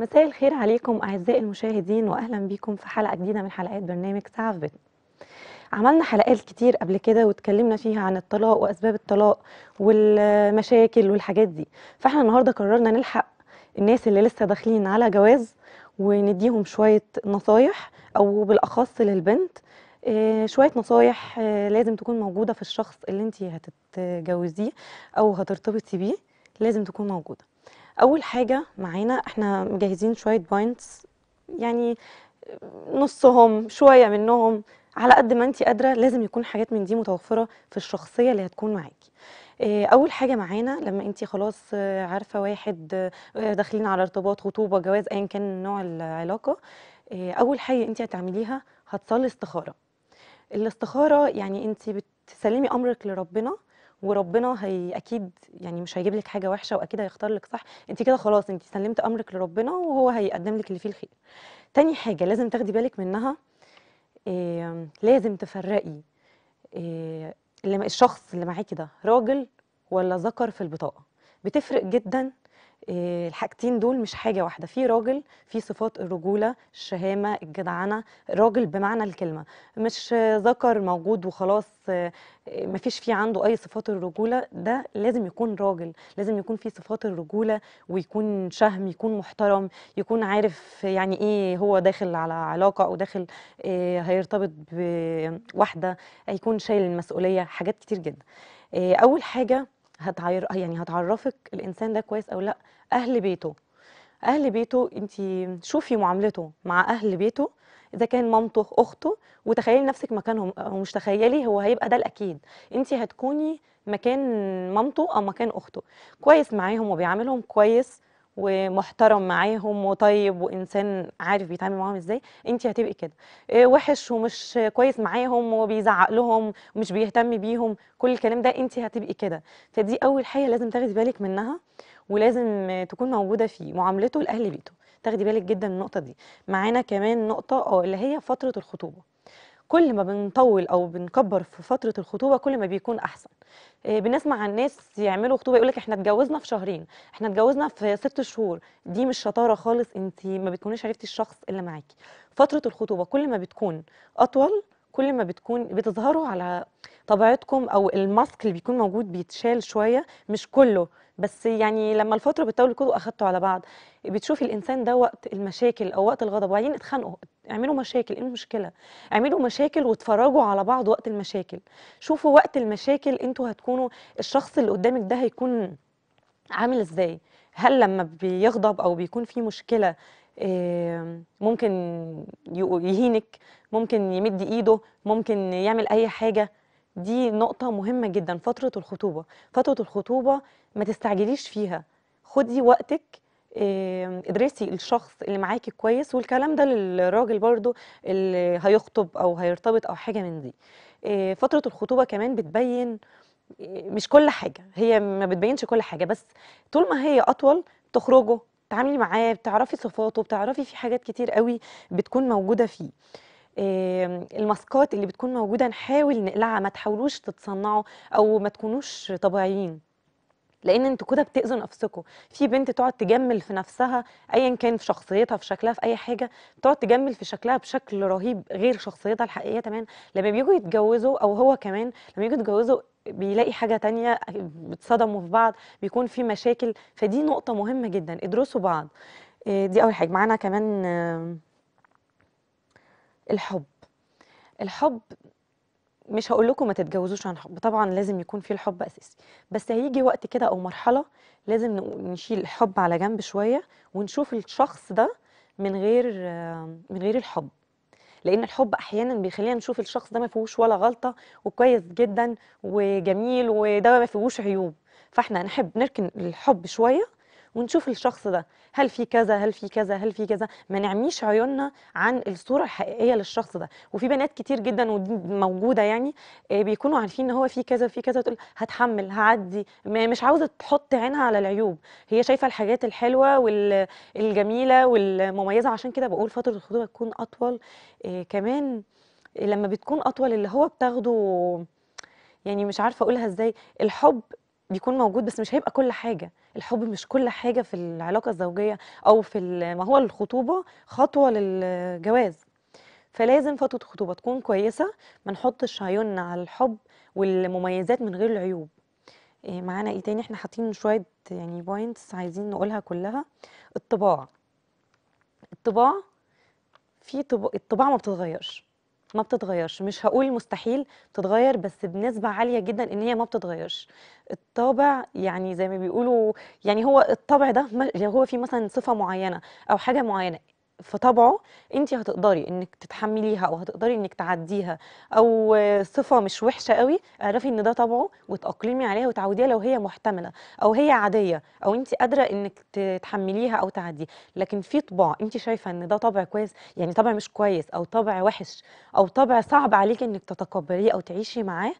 مساء الخير عليكم أعزائي المشاهدين وأهلا بكم في حلقة جديدة من حلقات برنامج ساعة في بيتنا عملنا حلقات كتير قبل كده واتكلمنا فيها عن الطلاق وأسباب الطلاق والمشاكل والحاجات دي فاحنا النهاردة قررنا نلحق الناس اللي لسه داخلين على جواز ونديهم شوية نصايح أو بالأخص للبنت آه، شويه نصايح آه، لازم تكون موجوده في الشخص اللي انت هتتجوزيه او هترتبطي بيه لازم تكون موجوده اول حاجه معانا احنا مجهزين شويه بوينتس يعني نصهم شويه منهم على قد ما انت قادره لازم يكون حاجات من دي متوفره في الشخصيه اللي هتكون معاكي آه، اول حاجه معانا لما انت خلاص آه، عارفه واحد آه، داخلين على ارتباط خطوبه جواز ايا كان نوع العلاقه اول حاجه انت هتعمليها هتصلي استخاره الاستخاره يعني انت بتسلمي امرك لربنا وربنا هي اكيد يعني مش هيجيب لك حاجه وحشه واكيد هيختار لك صح انت كده خلاص انت سلمت امرك لربنا وهو هيقدم لك اللي فيه الخير تاني حاجه لازم تاخدي بالك منها إيه لازم تفرقي إيه اللي الشخص اللي معاكي ده راجل ولا ذكر في البطاقه بتفرق جدا الحاجتين دول مش حاجه واحده في راجل في صفات الرجوله الشهامه الجدعنه راجل بمعنى الكلمه مش ذكر موجود وخلاص ما فيش فيه عنده اي صفات الرجوله ده لازم يكون راجل لازم يكون فيه صفات الرجوله ويكون شهم يكون محترم يكون عارف يعني ايه هو داخل على علاقه او داخل إيه هيرتبط بواحده هيكون شايل المسؤوليه حاجات كتير جدا إيه اول حاجه هتعير يعني هتعرفك الانسان ده كويس او لا اهل بيته اهل بيته انت شوفي معاملته مع اهل بيته اذا كان مامته اخته وتخيلي نفسك مكانهم او مش تخيلي هو هيبقى ده الاكيد انت هتكوني مكان مامته او مكان اخته كويس معاهم وبيعاملهم كويس ومحترم معاهم وطيب وانسان عارف بيتعامل معاهم ازاي انت هتبقي كده آه، وحش ومش كويس معاهم وبيزعق لهم ومش بيهتم بيهم كل الكلام ده انت هتبقي كده فدي اول حاجه لازم تاخدي بالك منها ولازم تكون موجوده فيه معاملته لاهل بيته تاخدي بالك جدا من النقطه دي معانا كمان نقطه اه اللي هي فتره الخطوبه كل ما بنطول او بنكبر في فتره الخطوبه كل ما بيكون احسن آه، بنسمع عن ناس يعملوا خطوبه يقول لك احنا اتجوزنا في شهرين احنا اتجوزنا في ست شهور دي مش شطاره خالص انت ما بتكونيش عرفتي الشخص اللي معاكي فتره الخطوبه كل ما بتكون اطول كل ما بتكون بتظهروا على طبيعتكم او الماسك اللي بيكون موجود بيتشال شويه مش كله بس يعني لما الفتره بتطول كده اخدته على بعض بتشوفي الانسان ده وقت المشاكل او وقت الغضب وبعدين اتخانقوا اعملوا مشاكل ايه المشكله اعملوا مشاكل واتفرجوا على بعض وقت المشاكل شوفوا وقت المشاكل انتوا هتكونوا الشخص اللي قدامك ده هيكون عامل ازاي هل لما بيغضب او بيكون في مشكله ممكن يهينك ممكن يمد ايده ممكن يعمل اي حاجه دي نقطة مهمة جدا فترة الخطوبة فترة الخطوبة ما تستعجليش فيها خدي وقتك ادرسي الشخص اللي معاكي كويس والكلام ده للراجل برضو اللي هيخطب او هيرتبط او حاجة من دي آه، فترة الخطوبة كمان بتبين آه، مش كل حاجة هي ما بتبينش كل حاجة بس طول ما هي أطول تخرجه تعاملي معاه بتعرفي صفاته بتعرفي في حاجات كتير قوي بتكون موجودة فيه الماسكات اللي بتكون موجوده نحاول نقلعها ما تحاولوش تتصنعوا او ما تكونوش طبيعيين لان انتوا كده بتاذوا نفسكم في بنت تقعد تجمل في نفسها ايا كان في شخصيتها في شكلها في اي حاجه تقعد تجمل في شكلها بشكل رهيب غير شخصيتها الحقيقيه تمام لما بييجوا يتجوزوا او هو كمان لما يجوا يتجوزوا بيلاقي حاجه تانية بتصدموا في بعض بيكون في مشاكل فدي نقطه مهمه جدا ادرسوا بعض آه، دي اول حاجه معانا كمان الحب الحب مش هقول لكم ما تتجوزوش عن حب طبعا لازم يكون في الحب اساسي بس هيجي وقت كده او مرحله لازم نشيل الحب على جنب شويه ونشوف الشخص ده من غير من غير الحب لان الحب احيانا بيخلينا نشوف الشخص ده ما فيهوش ولا غلطه وكويس جدا وجميل وده ما فيهوش عيوب فاحنا نحب نركن الحب شويه ونشوف الشخص ده هل في كذا هل في كذا هل في كذا ما نعميش عيوننا عن الصوره الحقيقيه للشخص ده وفي بنات كتير جدا ودي موجوده يعني آه، بيكونوا عارفين ان هو في كذا في كذا تقول هتحمل هعدي مش عاوزه تحط عينها على العيوب هي شايفه الحاجات الحلوه والجميله والمميزه عشان كده بقول فتره الخطوبه تكون اطول آه، كمان لما بتكون اطول اللي هو بتاخده يعني مش عارفه اقولها ازاي الحب بيكون موجود بس مش هيبقى كل حاجه الحب مش كل حاجه في العلاقه الزوجيه او في ما هو الخطوبه خطوه للجواز فلازم فتره الخطوبه تكون كويسه ما نحطش عيوننا على الحب والمميزات من غير العيوب إيه معانا ايه تاني احنا حاطين شويه يعني بوينتس عايزين نقولها كلها الطباع الطباع في طب... الطباع ما بتتغيرش ما بتتغيرش مش هقول مستحيل تتغير بس بنسبة عالية جدا ان هي ما بتتغيرش الطابع يعني زي ما بيقولوا يعني هو الطابع ده يعني هو في مثلا صفة معينة او حاجة معينة في طبعه انت هتقدري انك تتحمليها او هتقدري انك تعديها او صفه مش وحشه قوي اعرفي ان ده طبعه وتاقلمي عليها وتعوديها لو هي محتمله او هي عاديه او انت قادره انك تتحمليها او تعديها لكن في طباع انت شايفه ان ده طبع كويس يعني طبع مش كويس او طبع وحش او طبع صعب عليك انك تتقبليه او تعيشي معاه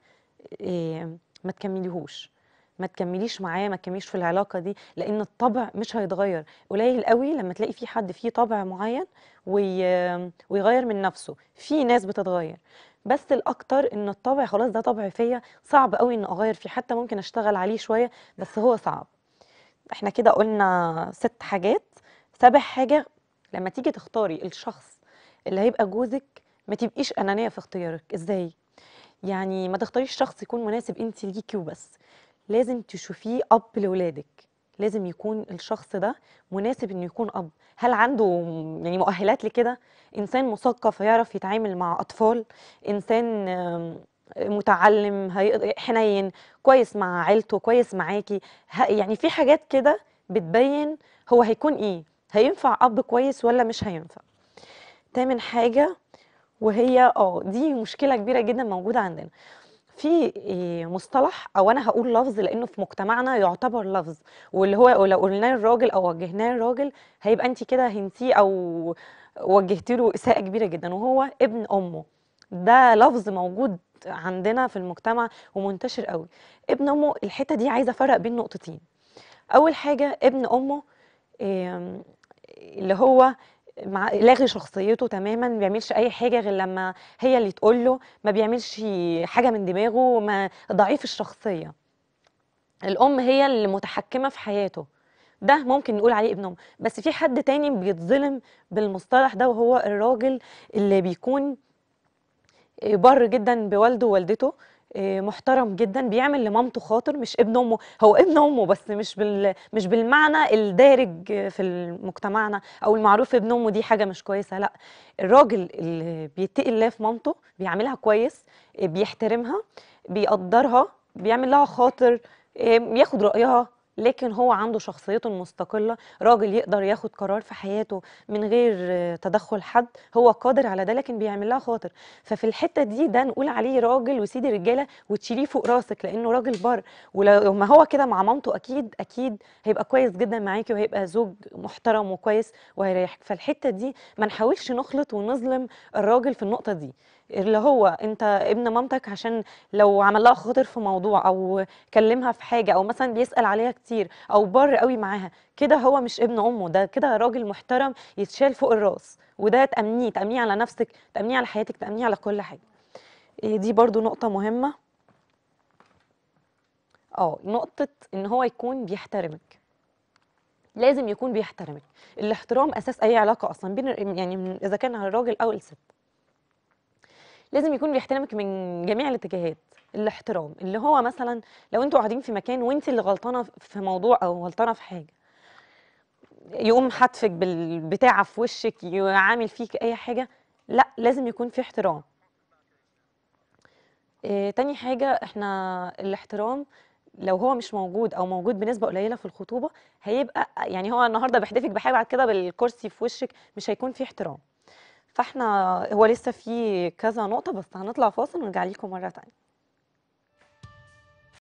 آه، ما تكمليهوش ما تكمليش معاه ما تكمليش في العلاقه دي لان الطبع مش هيتغير قليل قوي لما تلاقي في حد فيه طبع معين وي... ويغير من نفسه في ناس بتتغير بس الاكتر ان الطبع خلاص ده طبع فيا صعب قوي ان اغير فيه حتى ممكن اشتغل عليه شويه بس هو صعب احنا كده قلنا ست حاجات سابع حاجه لما تيجي تختاري الشخص اللي هيبقى جوزك ما تبقيش انانيه في اختيارك ازاي يعني ما تختاريش شخص يكون مناسب انت ليكي وبس لازم تشوفيه اب لاولادك لازم يكون الشخص ده مناسب انه يكون اب هل عنده يعني مؤهلات لكده انسان مثقف هيعرف يتعامل مع اطفال انسان متعلم حنين كويس مع عيلته كويس معاكي يعني في حاجات كده بتبين هو هيكون ايه هينفع اب كويس ولا مش هينفع تامن حاجه وهي اه دي مشكله كبيره جدا موجوده عندنا في آه، مصطلح او انا هقول لفظ لانه في مجتمعنا يعتبر لفظ واللي هو لو قلناه للراجل او وجهناه للراجل هيبقى انت كده هنسيه او وجهتي له اساءه كبيره جدا وهو ابن امه ده لفظ موجود عندنا في المجتمع ومنتشر قوي ابن امه الحته دي عايزه افرق بين نقطتين اول حاجه ابن امه اللي هو مع لاغي شخصيته تماما ما بيعملش اي حاجه غير لما هي اللي تقول له ما بيعملش حاجه من دماغه ما ضعيف الشخصيه الام هي اللي متحكمه في حياته ده ممكن نقول عليه ابنهم بس في حد تاني بيتظلم بالمصطلح ده وهو الراجل اللي بيكون بر جدا بوالده ووالدته آه، محترم جدا بيعمل لمامته خاطر مش ابن امه هو ابن امه بس مش بال مش بالمعنى الدارج في مجتمعنا او المعروف ابن امه دي حاجه مش كويسه لا الراجل اللي بيتقي الله في مامته بيعملها كويس بيحترمها بيقدرها بيعمل لها خاطر آه، ياخد رايها لكن هو عنده شخصيته المستقله راجل يقدر ياخد قرار في حياته من غير تدخل حد هو قادر على ده لكن بيعمل لها خاطر ففي الحته دي ده نقول عليه راجل وسيد الرجاله وتشيليه فوق راسك لانه راجل بر ولو ما هو كده مع مامته اكيد اكيد هيبقى كويس جدا معاكي وهيبقى زوج محترم وكويس وهيريحك فالحته دي ما نحاولش نخلط ونظلم الراجل في النقطه دي اللي هو انت ابن مامتك عشان لو عمل لها خاطر في موضوع او كلمها في حاجه او مثلا بيسال عليها كتير او بر قوي معاها كده هو مش ابن امه ده كده راجل محترم يتشال فوق الراس وده تامنيه تامنيه على نفسك تامنيه على حياتك تامنيه على كل حاجه إيه، دي برضو نقطه مهمه اه نقطه ان هو يكون بيحترمك لازم يكون بيحترمك الاحترام اساس اي علاقه اصلا بين يعني اذا كان على الراجل او الست لازم يكون بيحترمك من جميع الاتجاهات الاحترام اللي هو مثلا لو انتوا قاعدين في مكان وانت اللي غلطانه في موضوع او غلطانه في حاجه يقوم حتفك بالبتاعه في وشك يعامل فيك اي حاجه لا لازم يكون في احترام إيه تاني حاجه احنا الاحترام لو هو مش موجود او موجود بنسبه قليله في الخطوبه هيبقى يعني هو النهارده بيحدفك بحاجه بعد كده بالكرسي في وشك مش هيكون في احترام فاحنا هو لسه في كذا نقطة بس هنطلع فاصل ونرجع لكم مرة تانية